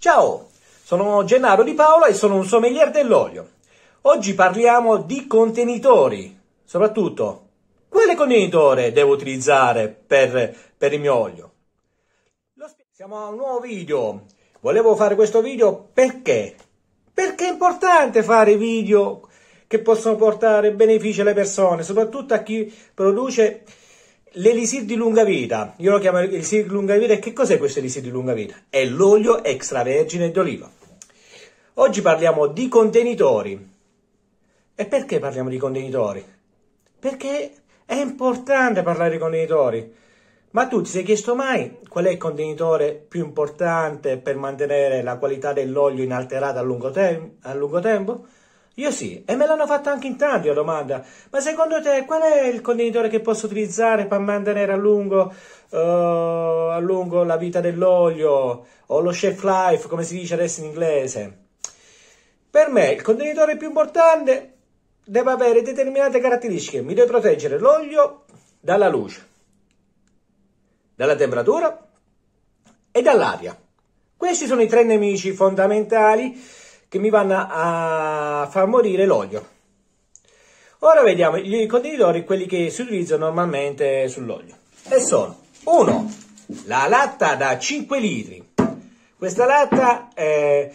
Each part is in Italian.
Ciao, sono Gennaro Di Paola e sono un sommelier dell'olio. Oggi parliamo di contenitori, soprattutto quale contenitore devo utilizzare per, per il mio olio. Siamo a un nuovo video. Volevo fare questo video perché? Perché è importante fare video che possono portare benefici alle persone, soprattutto a chi produce L'elisir di lunga vita, io lo chiamo elisir di lunga vita e che cos'è questo elisir di lunga vita? È l'olio extravergine d'oliva. Oggi parliamo di contenitori. E perché parliamo di contenitori? Perché è importante parlare di contenitori. Ma tu ti sei chiesto mai qual è il contenitore più importante per mantenere la qualità dell'olio inalterata a lungo, te- a lungo tempo? Io sì, e me l'hanno fatta anche in tanti la domanda. Ma secondo te qual è il contenitore che posso utilizzare per mantenere a lungo, uh, a lungo la vita dell'olio o lo chef life, come si dice adesso in inglese? Per me il contenitore più importante deve avere determinate caratteristiche. Mi deve proteggere l'olio dalla luce, dalla temperatura e dall'aria. Questi sono i tre nemici fondamentali che mi vanno a far morire l'olio. Ora vediamo i contenitori, quelli che si utilizzano normalmente sull'olio. E sono 1. La latta da 5 litri. Questa latta è,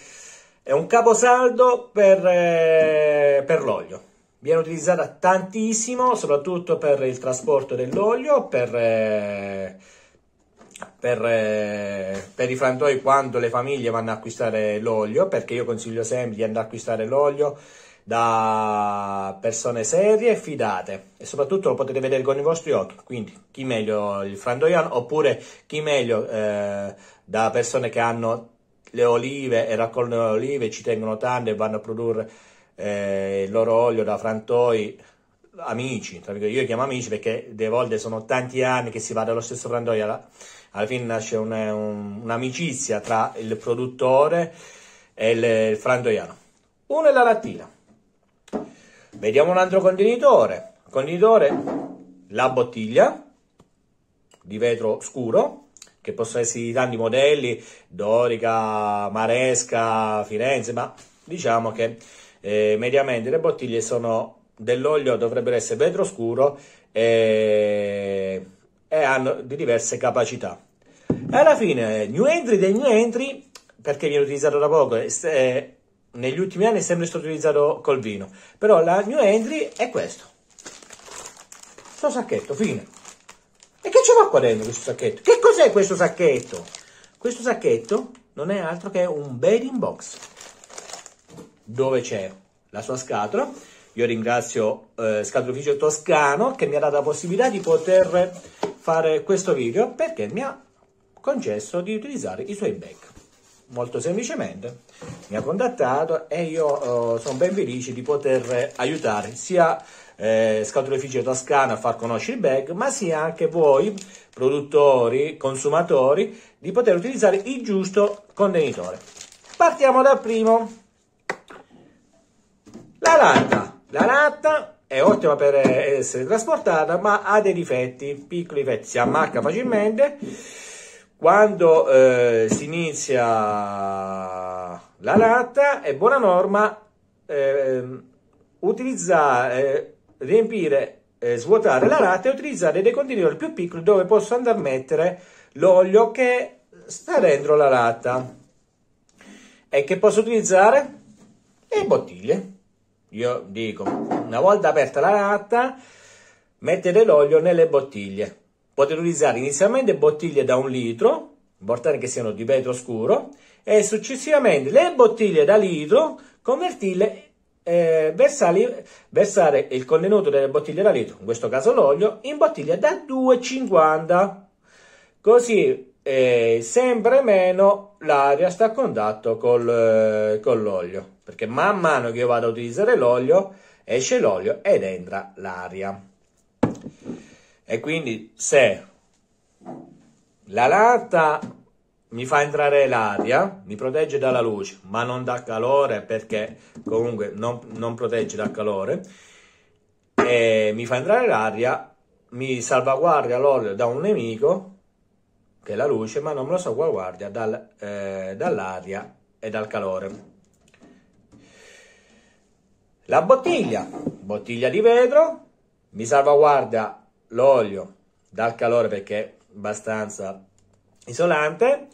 è un caposaldo per, eh, per l'olio. Viene utilizzata tantissimo, soprattutto per il trasporto dell'olio, per... Eh, per, eh, per, i frantoi quando le famiglie vanno a acquistare l'olio, perché io consiglio sempre di andare ad acquistare l'olio da persone serie e fidate e soprattutto lo potete vedere con i vostri occhi quindi chi meglio il frantoiano oppure chi meglio eh, da persone che hanno le olive e raccolgono le olive ci tengono tanto e vanno a produrre eh, il loro olio da frantoi amici, io chiamo amici perché delle volte sono tanti anni che si va dallo stesso frantoio, alla, alla fine nasce un, un, un'amicizia tra il produttore e il, il frantoiano. Uno è la lattina. Vediamo un altro contenitore. Contenitore, la bottiglia di vetro scuro, che possono essere di tanti modelli, Dorica, Maresca, Firenze, ma diciamo che eh, mediamente le bottiglie sono dell'olio dovrebbero essere vetro scuro e, e hanno di diverse capacità. E alla fine, new entry del new entry, perché viene utilizzato da poco, eh, negli ultimi anni è sempre stato utilizzato col vino, però la new entry è questo. Questo sacchetto, fine. E che ce va qua dentro questo sacchetto? Che cos'è questo sacchetto? Questo sacchetto non è altro che un bedding box, dove c'è la sua scatola, io ringrazio eh, Scatoloficio Toscano che mi ha dato la possibilità di poter fare questo video perché mi ha concesso di utilizzare i suoi bag. Molto semplicemente mi ha contattato e io eh, sono ben felice di poter aiutare sia eh, Scatoloficio Toscano a far conoscere i bag, ma sia anche voi, produttori, consumatori, di poter utilizzare il giusto contenitore. Partiamo dal primo, la lanta. La latta è ottima per eh, essere trasportata, ma ha dei difetti, piccoli difetti, si ammacca facilmente. Quando eh, si inizia la latta è buona norma ehm, eh, utilizzare, riempire, eh, svuotare la latta e utilizzare dei contenitori più piccoli dove posso andare a mettere l'olio che sta dentro la latta e che posso utilizzare? Le bottiglie io dico, una volta aperta la latta, mettete l'olio nelle bottiglie. Potete utilizzare inizialmente bottiglie da un litro, importante che siano di vetro scuro, e successivamente le bottiglie da litro, convertirle, eh, versare, versare il contenuto delle bottiglie da litro, in questo caso l'olio, in bottiglie da 2,50. Così eh, sempre meno l'aria sta a contatto col, eh, con l'olio perché man mano che io vado a utilizzare l'olio esce l'olio ed entra l'aria e quindi se la latta mi fa entrare l'aria, mi protegge dalla luce, ma non da calore perché comunque non, non protegge dal calore, e mi fa entrare l'aria, mi salvaguarda l'olio da un nemico che è la luce, ma non me lo salvaguarda dal, eh, dall'aria e dal calore. La bottiglia, bottiglia di vetro, mi salvaguarda l'olio dal calore perché è abbastanza isolante,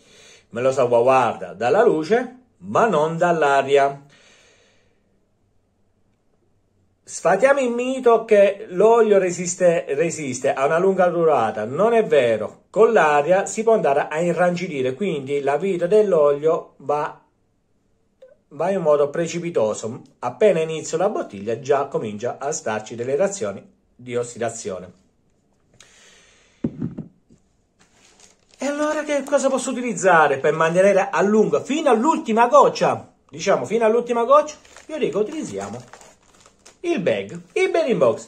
me lo salvaguarda dalla luce, ma non dall'aria. Sfatiamo il mito che l'olio resiste, resiste, a una lunga durata, non è vero, con l'aria si può andare a irrangidire, quindi la vita dell'olio va va in modo precipitoso. Appena inizio la bottiglia già comincia a starci delle reazioni di ossidazione. E allora che cosa posso utilizzare per mantenere a lungo, fino all'ultima goccia? Diciamo fino all'ultima goccia, io dico utilizziamo il bag, il bag in box.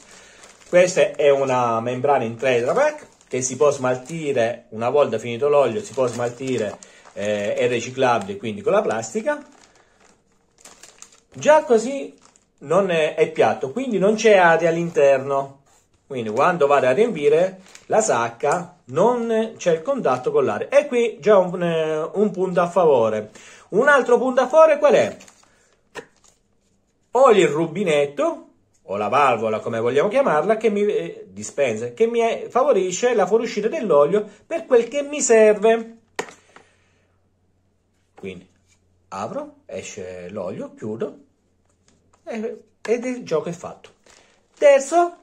Questa è una membrana in Tetra Pak che si può smaltire, una volta finito l'olio, si può smaltire eh, è riciclabile quindi con la plastica Già così non è, è piatto, quindi non c'è aria all'interno. Quindi quando vado a riempire la sacca non c'è il contatto con l'aria. E qui già un, eh, un punto a favore. Un altro punto a favore qual è? Ho il rubinetto o la valvola come vogliamo chiamarla che mi eh, dispensa, che mi eh, favorisce la fuoriuscita dell'olio per quel che mi serve. Quindi apro, esce l'olio, chiudo e, ed il gioco è fatto. Terzo,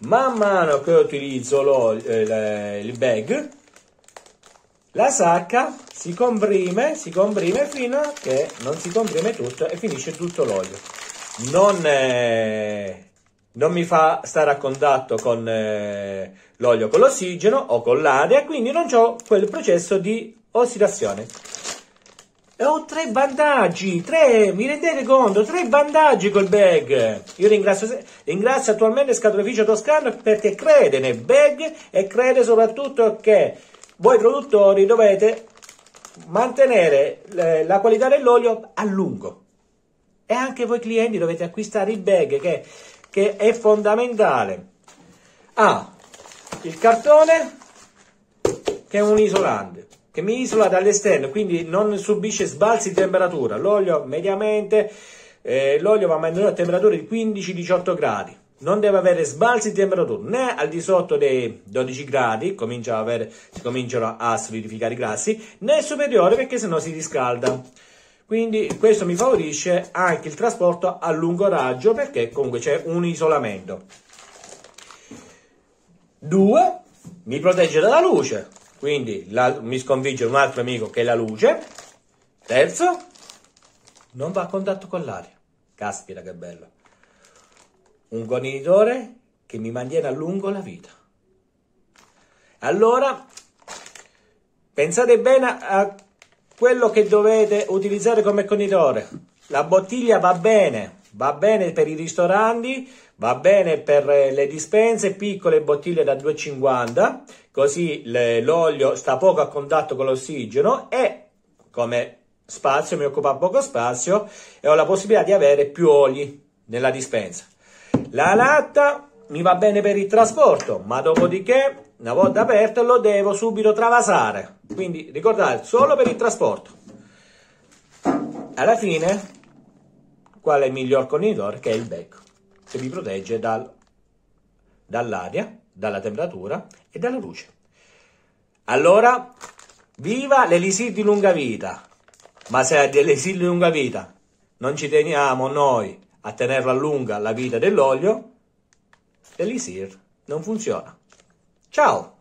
man mano che utilizzo eh, il bag, la sacca si comprime, si comprime fino a che non si comprime tutto e finisce tutto l'olio. Non, eh, non, mi fa stare a contatto con eh, l'olio con l'ossigeno o con l'aria, quindi non ho quel processo di ossidazione. E ho tre vantaggi, tre, mi rendete conto? Tre vantaggi col bag. Io ringrazio, ringrazio attualmente Scatolificio Toscano perché crede nel bag e crede soprattutto che voi produttori dovete mantenere eh, la qualità dell'olio a lungo. E anche voi clienti dovete acquistare il bag che, che è fondamentale. Ha ah, il cartone che è un isolante che mi isola dall'esterno, quindi non subisce sbalzi di temperatura. L'olio mediamente, eh, l'olio va mantenuto a temperature di 15-18 gradi. Non deve avere sbalzi di temperatura né al di sotto dei 12 gradi, comincia avere, si cominciano a solidificare i grassi, né superiore perché sennò si riscalda. Quindi questo mi favorisce anche il trasporto a lungo raggio perché comunque c'è un isolamento. 2. Mi protegge dalla luce. Quindi la, mi sconfigge un altro amico che è la luce. Terzo, non va a contatto con l'aria. Caspita che bello. Un contenitore che mi mantiene a lungo la vita. Allora, pensate bene a quello che dovete utilizzare come contenitore. La bottiglia va bene, Va bene per i ristoranti, va bene per eh, le dispense, piccole bottiglie da 2,50, così l'olio sta poco a contatto con l'ossigeno e come spazio, mi occupa poco spazio e ho la possibilità di avere più oli nella dispensa. La latta mi va bene per il trasporto, ma dopodiché, una volta aperto, lo devo subito travasare. Quindi ricordate, solo per il trasporto. Alla fine Qual è il miglior contenitore? Che è il becco, che vi protegge dal, dall'aria, dalla temperatura e dalla luce. Allora, viva l'elisir di lunga vita! Ma se è l'elisir di lunga vita non ci teniamo noi a tenerla lunga la vita dell'olio, l'elisir non funziona. Ciao!